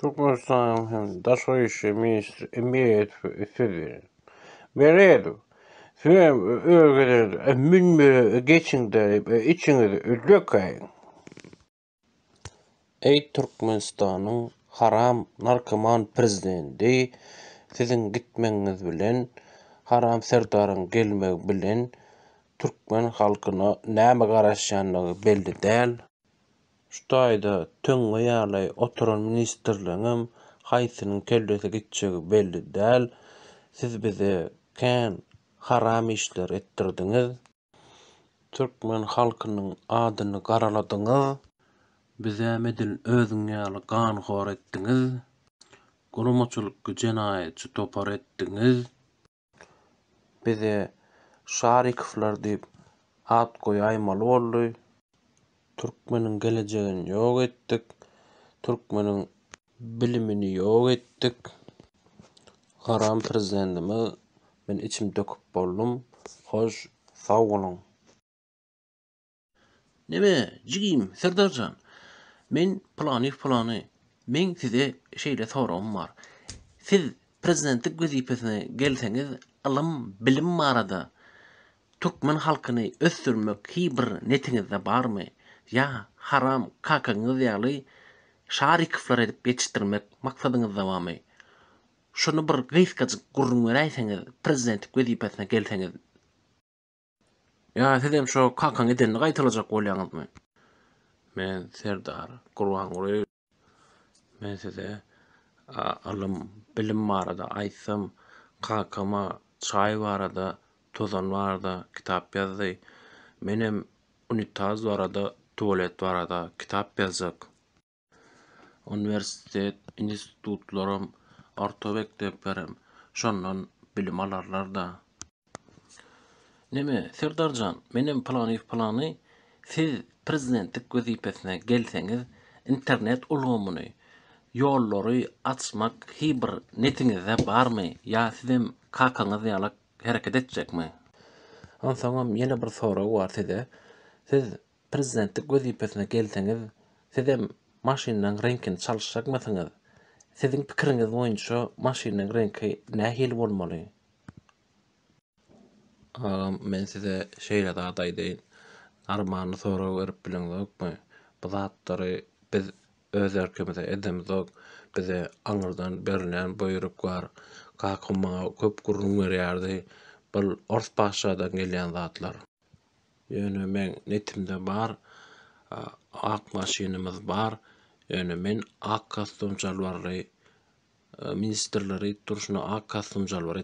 Todos sagen, министр Reich имеет Verwirrung. Beredo. Für irgendeine Münme geçinde içiniz lökayın. Эй, Türkmenistan'ın харам наркоман prezidenti sizin gitmeniz bilen харам bilen халқына нәмі қарашанлығы Ştaýda töň ýaly oturan ministrlygym haýsynyň kellesi gitçegi belli däl. Siz bize kan haram işler ettirdiňiz. Türkmen halkynyň adyny garaladyňyz. Bize medil özüň ýaly gan gor ettiňiz. Gurumçuluk jenayetçi topar ettiňiz. Bize Şarikovlar diýip ad goýaýmaly boldy. türkmenin gelejegini ýok etdik, türkmenin bilimini ýok etdik. Haram prezidentimi men içim döküp boldum. Hoş sağ bolun. Näme, jigim, serdarjan. Men plany plany. Men size şeýle sorawym bar. Siz prezidentlik gözipesine alam bilim marada Türkmen halkyny ösdürmek hiber netiňizde barmy? ya haram kaka ngızyaly şarikflar edip geçitdirmek maksadyňyz dowamy. Şonu bir gysga gurrun weräýseňiz, prezident gözi gelseňiz. Ya sizem şo kaka ngeden gaýtylajak bolýanyzmy? Men serdar, gurwan gurý. Men size alym bilim marada aýsam, kaka ma çay warada, tozan warada kitap ýazdy. Menem Unitaz arada tuwalet barada kitap ýazyk. Uniwersitet, institutlar, ortobek diýip berem. Şondan bilim alarlar da. Näme, Serdarjan, menem plany plany siz prezidentlik gözipesine gelseňiz, internet ulgamyny ýollary açmak hiber netiňe de barmy? Ýa sizem kakaňyz ýalak hereket edecekmi? Onsoňam ýene bir sowra wartydy. Siz prezidentlik gözipesine gelseniz, size maşinnan renkin çalışacak mısınız? Sizin pikiriniz oyuncu maşinnan renki nahil olmalı? Ağam, men size şeyle daha da ideyin. Armanı soru verip bilin Bu zatları biz öz erkemize edemiz dok. Bize anırdan berlinen buyurup var. Kalkınmağa köp kurrumur yerdi. Bıl orspaşşadan gelen zatlar. Yöne men netimde bar, ak masinimiz bar, yöne men ak kastum jalvarri, e, ministerleri turşuna ak kastum jalvar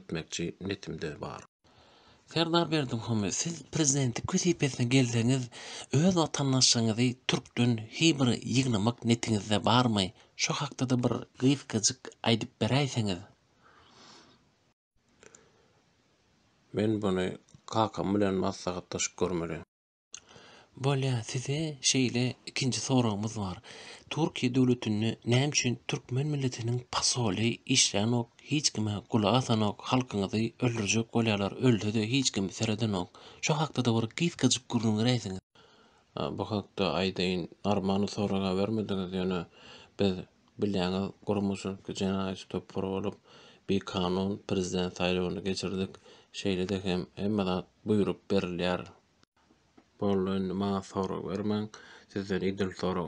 netimde bar. Ferdar Berdim Hume, siz prezidenti kusipesine gelseniz, öz vatanlaşanızı Türk'tün hibri yignamak netinizde bağırmay, şu haqda da bir gif gizik aydip beraysanız. Ben bunu kakam bilen maslahatlaşyp görmeli. Bolya, size şeýle ikinji sorawymyz bar. Türkiýe döwletini näme üçin türkmen milletiniň pasoly işlenok, hiç kime gulağa sanok, halkyňyzy öldürjek bolýarlar, öldüde hiç kim seredenok. Şu hakda da bir gyz gyzyp gurulmaly reýsiň. Bu hakda aýdyň armany sorawga bermediňiz, ýöne biz bilýän gurmuşyň gyjyna aýdyp top bir kanun prezident saylawyny geçirdik. Şeýle de hem emme buyurup berilýär. Bolun ma sorag bermen, sizden ýetdir